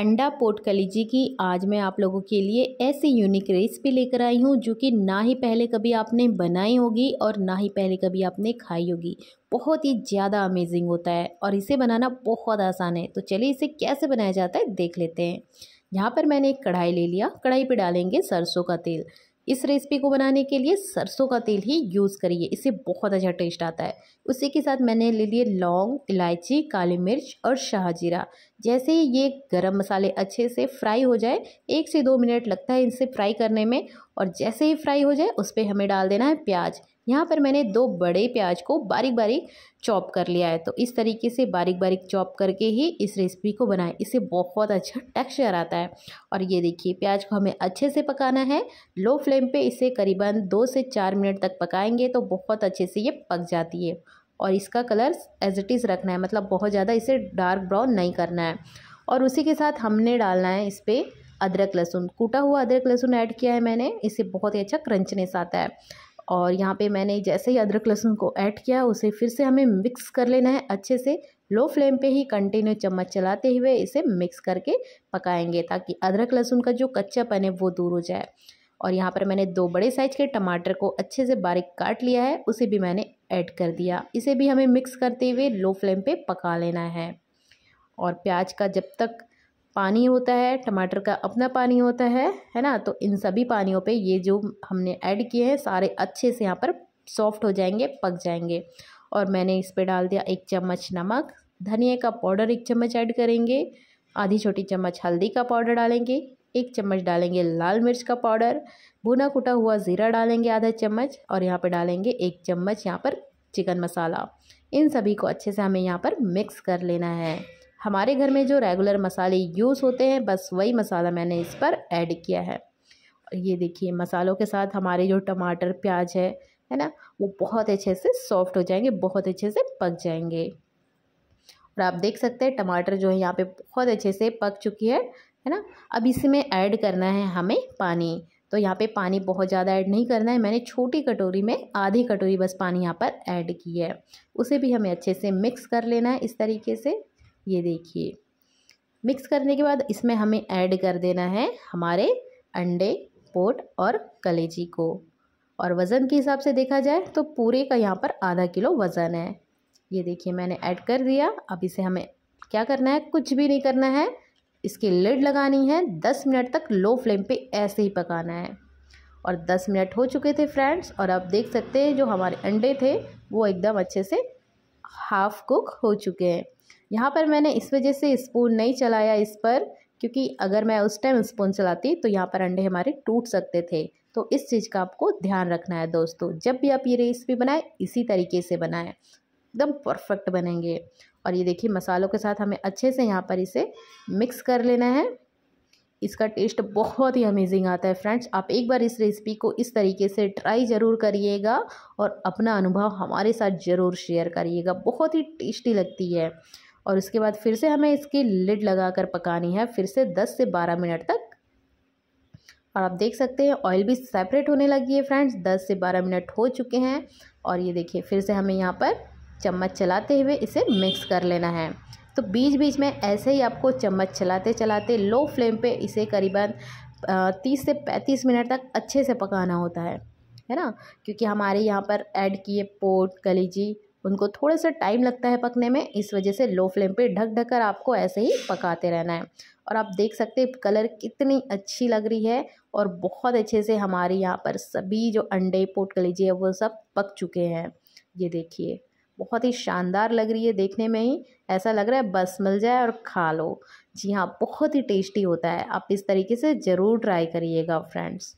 अंडा पोट कलीजी की आज मैं आप लोगों के लिए ऐसी यूनिक रेसिपी लेकर आई हूँ जो कि ना ही पहले कभी आपने बनाई होगी और ना ही पहले कभी आपने खाई होगी बहुत ही ज़्यादा अमेजिंग होता है और इसे बनाना बहुत आसान है तो चलिए इसे कैसे बनाया जाता है देख लेते हैं यहाँ पर मैंने एक कढ़ाई ले लिया कढ़ाई पर डालेंगे सरसों का तेल इस रेसिपी को बनाने के लिए सरसों का तेल ही यूज़ करिए इससे बहुत अच्छा टेस्ट आता है उसी के साथ मैंने ले लिए लौंग इलायची काली मिर्च और शाहजीरा जैसे ही ये गरम मसाले अच्छे से फ्राई हो जाए एक से दो मिनट लगता है इनसे फ्राई करने में और जैसे ही फ्राई हो जाए उस पर हमें डाल देना है प्याज यहाँ पर मैंने दो बड़े प्याज को बारीक बारीक चॉप कर लिया है तो इस तरीके से बारीक बारीक चॉप करके ही इस रेसिपी को बनाएं इससे बहुत अच्छा टेक्सचर आता है और ये देखिए प्याज को हमें अच्छे से पकाना है लो फ्लेम पे इसे करीबन दो से चार मिनट तक पकाएंगे तो बहुत अच्छे से ये पक जाती है और इसका कलर एज इट इज़ रखना है मतलब बहुत ज़्यादा इसे डार्क ब्राउन नहीं करना है और उसी के साथ हमने डालना है इस पर अदरक लहसुन कूटा हुआ अदरक लहसुन ऐड किया है मैंने इसे बहुत ही अच्छा क्रंचनेस आता है और यहाँ पे मैंने जैसे ही अदरक लहसुन को ऐड किया उसे फिर से हमें मिक्स कर लेना है अच्छे से लो फ्लेम पे ही कंटिन्यू चम्मच चलाते हुए इसे मिक्स करके पकाएंगे ताकि अदरक लहसुन का जो कच्चापन है वो दूर हो जाए और यहाँ पर मैंने दो बड़े साइज के टमाटर को अच्छे से बारीक काट लिया है उसे भी मैंने ऐड कर दिया इसे भी हमें मिक्स करते हुए लो फ्लेम पर पका लेना है और प्याज का जब तक पानी होता है टमाटर का अपना पानी होता है है ना तो इन सभी पानियों पे ये जो हमने ऐड किए हैं सारे अच्छे से यहाँ पर सॉफ्ट हो जाएंगे पक जाएंगे और मैंने इस पे डाल दिया एक चम्मच नमक धनिया का पाउडर एक चम्मच ऐड करेंगे आधी छोटी चम्मच हल्दी का पाउडर डालेंगे एक चम्मच डालेंगे लाल मिर्च का पाउडर भुना कुटा हुआ ज़ीरा डालेंगे आधा चम्मच और यहाँ पर डालेंगे एक चम्मच यहाँ पर चिकन मसाला इन सभी को अच्छे से हमें यहाँ पर मिक्स कर लेना है हमारे घर में जो रेगुलर मसाले यूज़ होते हैं बस वही मसाला मैंने इस पर ऐड किया है ये देखिए मसालों के साथ हमारे जो टमाटर प्याज है है ना वो बहुत अच्छे से सॉफ्ट हो जाएंगे बहुत अच्छे से पक जाएंगे और आप देख सकते हैं टमाटर जो है यहाँ पे बहुत अच्छे से पक चुकी है है ना अब इसमें ऐड करना है हमें पानी तो यहाँ पे पानी बहुत ज़्यादा ऐड नहीं करना है मैंने छोटी कटोरी में आधी कटोरी बस पानी यहाँ पर ऐड की है उसे भी हमें अच्छे से मिक्स कर लेना है इस तरीके से ये देखिए मिक्स करने के बाद इसमें हमें ऐड कर देना है हमारे अंडे पोट और कलेजी को और वज़न के हिसाब से देखा जाए तो पूरे का यहाँ पर आधा किलो वज़न है ये देखिए मैंने ऐड कर दिया अब इसे हमें क्या करना है कुछ भी नहीं करना है इसकी लिड लगानी है दस मिनट तक लो फ्लेम पे ऐसे ही पकाना है और दस मिनट हो चुके थे फ्रेंड्स और आप देख सकते हैं जो हमारे अंडे थे वो एकदम अच्छे से हाफ़ कुक हो चुके हैं यहाँ पर मैंने इस वजह से स्पून नहीं चलाया इस पर क्योंकि अगर मैं उस टाइम स्पून चलाती तो यहाँ पर अंडे हमारे टूट सकते थे तो इस चीज़ का आपको ध्यान रखना है दोस्तों जब भी आप ये रेसिपी बनाएं इसी तरीके से बनाएं एकदम परफेक्ट बनेंगे और ये देखिए मसालों के साथ हमें अच्छे से यहाँ पर इसे मिक्स कर लेना है इसका टेस्ट बहुत ही अमेजिंग आता है फ्रेंड्स आप एक बार इस रेसिपी को इस तरीके से ट्राई ज़रूर करिएगा और अपना अनुभव हमारे साथ ज़रूर शेयर करिएगा बहुत ही टेस्टी लगती है और उसके बाद फिर से हमें इसकी लिड लगा कर पकानी है फिर से दस से बारह मिनट तक और आप देख सकते हैं ऑयल भी सेपरेट होने लगी है फ्रेंड्स दस से बारह मिनट हो चुके हैं और ये देखिए फिर से हमें यहाँ पर चम्मच चलाते हुए इसे मिक्स कर लेना है तो बीच बीच में ऐसे ही आपको चम्मच चलाते चलाते लो फ्लेम पे इसे करीबन तीस से पैंतीस मिनट तक अच्छे से पकाना होता है है ना क्योंकि हमारे यहाँ पर ऐड किए पोट कलीजी उनको थोड़ा सा टाइम लगता है पकने में इस वजह से लो फ्लेम पे ढक ढक कर आपको ऐसे ही पकाते रहना है और आप देख सकते हैं कलर कितनी अच्छी लग रही है और बहुत अच्छे से हमारे यहाँ पर सभी जो अंडे पोट कलीजी है वो सब पक चुके हैं ये देखिए बहुत ही शानदार लग रही है देखने में ही ऐसा लग रहा है बस मिल जाए और खा लो जी हाँ बहुत ही टेस्टी होता है आप इस तरीके से ज़रूर ट्राई करिएगा फ्रेंड्स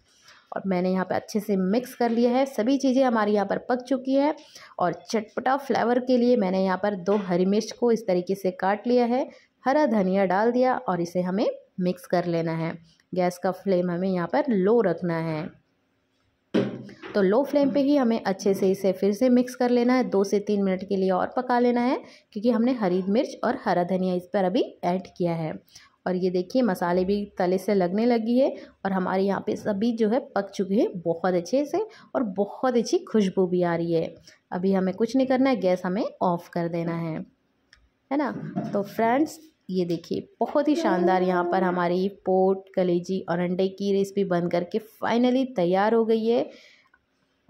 और मैंने यहाँ पर अच्छे से मिक्स कर लिया है सभी चीज़ें हमारी यहाँ पर पक चुकी है और चटपटा फ्लेवर के लिए मैंने यहाँ पर दो हरी मिर्च को इस तरीके से काट लिया है हरा धनिया डाल दिया और इसे हमें मिक्स कर लेना है गैस का फ्लेम हमें यहाँ पर लो रखना है तो लो फ्लेम पे ही हमें अच्छे से इसे फिर से मिक्स कर लेना है दो से तीन मिनट के लिए और पका लेना है क्योंकि हमने हरी मिर्च और हरा धनिया इस पर अभी ऐड किया है और ये देखिए मसाले भी तले से लगने लगी है और हमारे यहाँ पे सभी जो है पक चुके हैं बहुत अच्छे से और बहुत अच्छी खुशबू भी आ रही है अभी हमें कुछ नहीं करना है गैस हमें ऑफ़ कर देना है है ना तो फ्रेंड्स ये देखिए बहुत ही शानदार यहाँ पर हमारी पोट कलेजी और अंडे की रेसिपी बन करके फाइनली तैयार हो गई है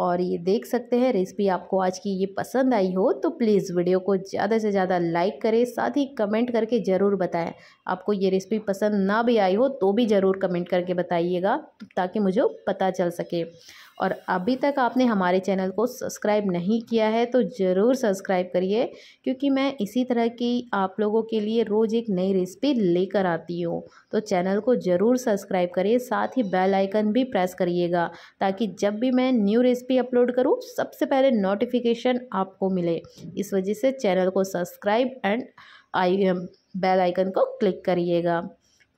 और ये देख सकते हैं रेसिपी आपको आज की ये पसंद आई हो तो प्लीज़ वीडियो को ज़्यादा से ज़्यादा लाइक करें साथ ही कमेंट करके ज़रूर बताएं आपको ये रेसिपी पसंद ना भी आई हो तो भी ज़रूर कमेंट करके बताइएगा ताकि मुझे पता चल सके और अभी तक आपने हमारे चैनल को सब्सक्राइब नहीं किया है तो ज़रूर सब्सक्राइब करिए क्योंकि मैं इसी तरह की आप लोगों के लिए रोज़ एक नई रेसिपी लेकर आती हूँ तो चैनल को ज़रूर सब्सक्राइब करिए साथ ही बेल आइकन भी प्रेस करिएगा ताकि जब भी मैं न्यू रेसिपी रेसिपी अपलोड करूँ सबसे पहले नोटिफिकेशन आपको मिले इस वजह से चैनल को subscribe and I bell icon को क्लिक करिएगा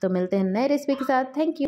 तो मिलते हैं नए रेसिपी के साथ थैंक यू